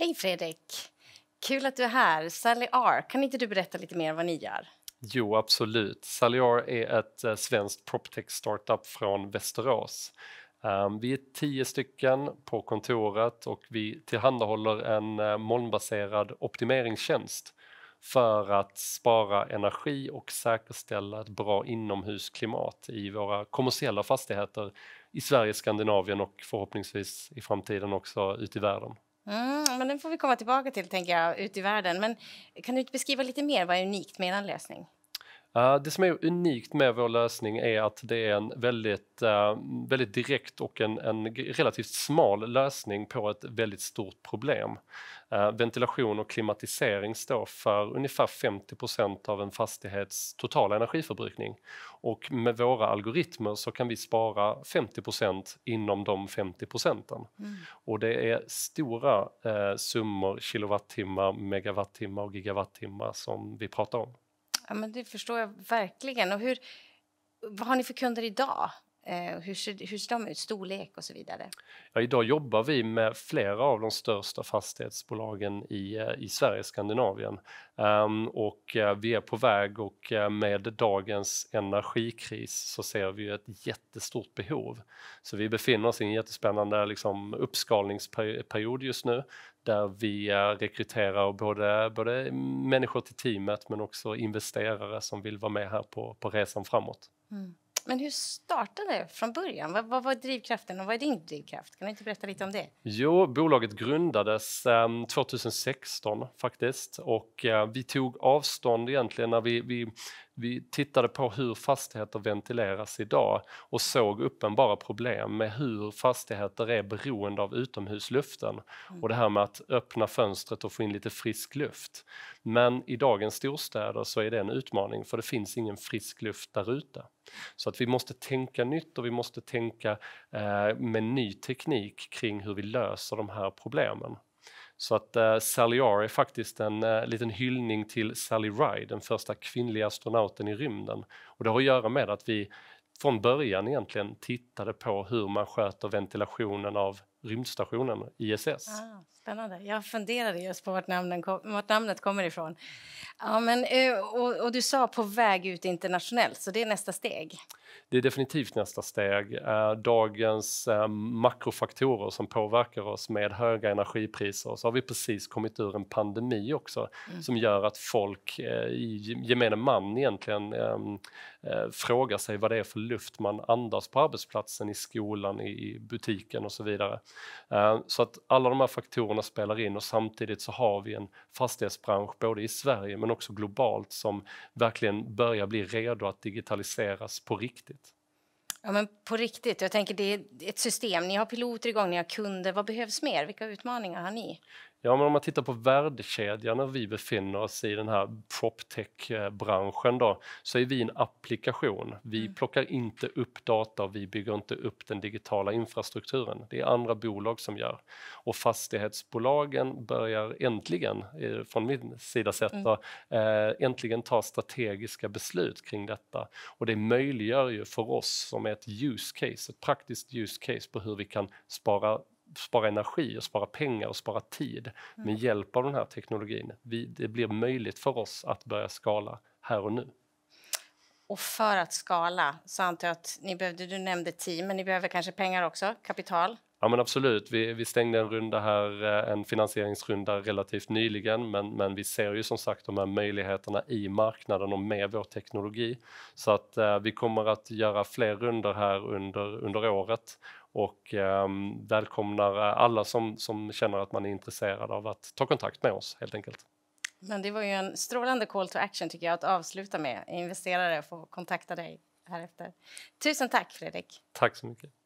Hej Fredrik! Kul att du är här. Sally R, kan inte du berätta lite mer vad ni gör? Jo, absolut. Sally R är ett eh, svenskt proptech-startup från Västerås. Ehm, vi är tio stycken på kontoret och vi tillhandahåller en eh, molnbaserad optimeringstjänst för att spara energi och säkerställa ett bra inomhusklimat i våra kommersiella fastigheter i Sverige, Skandinavien och förhoppningsvis i framtiden också ute i världen. Mm, men den får vi komma tillbaka till tänker jag, ut i världen. Men kan du beskriva lite mer vad är unikt med en läsning? Eh, det som är unikt med vår lösning är att det är en väldigt, eh, väldigt direkt och en, en, relativt smal lösning på ett väldigt stort problem. Eh, ventilation och klimatisering står för ungefär 50 av en fastighets totala energiförbrukning och med våra algoritmer så kan vi spara 50 inom de 50 procenten. Mm. Och det är stora summor kilowattimmar, megawattimmar och gigawattimmar som vi pratar om. Ja, men det förstår jag verkligen. Och hur, vad har ni för kunder idag? Eh, hur ser, hur ser de ut, storlek och så vidare? Ja, idag jobbar vi med flera av de största fastighetsbolagen i, eh, i Sverige, Skandinavien. Um, och eh, vi är på väg och med dagens energikris så ser vi ett jättestort behov. Så vi befinner oss i en jättespännande liksom, uppskalningsperiod just nu där vi rekryterar både, både människor till teamet men också investerare som vill vara med här på, på resan framåt. Mm. Men hur startade det från början? Vad, vad var drivkraften och vad är din drivkraft? Kan du inte berätta lite om det? Jo, bolaget grundades eh, 2016 faktiskt och eh, vi tog avstånd egentligen när vi, vi vi tittade på hur fastigheter ventileras idag och såg uppenbara problem med hur fastigheter är beroende av utomhusluften och det här med att öppna fönstret och få in lite frisk luft. Men i dagens storstäder så är det en utmaning för det finns ingen frisk luft där ute. Så att vi måste tänka nytt och vi måste tänka eh, med ny teknik kring hur vi löser de här problemen. Så att uh, Sally R är faktiskt en uh, liten hyllning till Sally Ride, den första kvinnliga astronauten i rymden. Och det har att göra med att vi från början egentligen tittade på hur man sköter ventilationen av rymdstationen ISS. Ah. Spännande. Jag funderade just på vart, namnen kom, vart namnet kommer ifrån. Ja, men, eh, och, och, du sa på väg ut internationellt, så det är nästa steg? Det är definitivt nästa steg. Eh, dagens eh, makrofaktorer som påverkar oss med höga energipriser. Så har vi precis kommit ur en pandemi också mm. som gör att folk, i gemene man egentligen, ehm, frågar sig vad det är för luft man andas på arbetsplatsen, i skolan, i butiken och så vidare. Så att alla de här faktorerna faktorerna spelar in och samtidigt så har vi en fastighetsbransch både i Sverige men också globalt som verkligen börjar bli redo att digitaliseras på riktigt. Ja, men på riktigt. Jag tänker det är ett system. Ni har piloter igång, ni har kunder. Vad behövs mer? Vilka utmaningar har ni? Ja, men om man tittar på värdekedjan när vi befinner oss i den här proptech-branschen då, så är vi en applikation. Vi mm. plockar inte upp data och vi bygger inte upp den digitala infrastrukturen. Det är andra bolag som gör. Och fastighetsbolagen börjar äntligen, eh, från min sida sett, mm. Eh, äntligen ta strategiska beslut kring detta. Och det möjliggör ju för oss som är ett use case, ett praktiskt use case på hur vi kan spara spara energi, och spara pengar och spara tid mm. med hjälp av den här teknologin. Vi, det blir möjligt för oss att börja skala här och nu. Och för att skala så antar jag att ni behövde, du nämnde team, men ni behöver kanske pengar också, kapital? Ja men absolut, vi, vi stängde en runda här, eh, en finansieringsrunda relativt nyligen men, men vi ser ju som sagt de här möjligheterna i marknaden och med vår teknologi. Så att eh, vi kommer att göra fler runder här under, under året och ehm, eh, välkomnar alla som, som känner att man är intresserad av att ta kontakt med oss helt enkelt. Men det var ju en strålande call to action tycker jag att avsluta med. Investerare får kontakta dig härefter. Tusen tack Fredrik. Tack så mycket.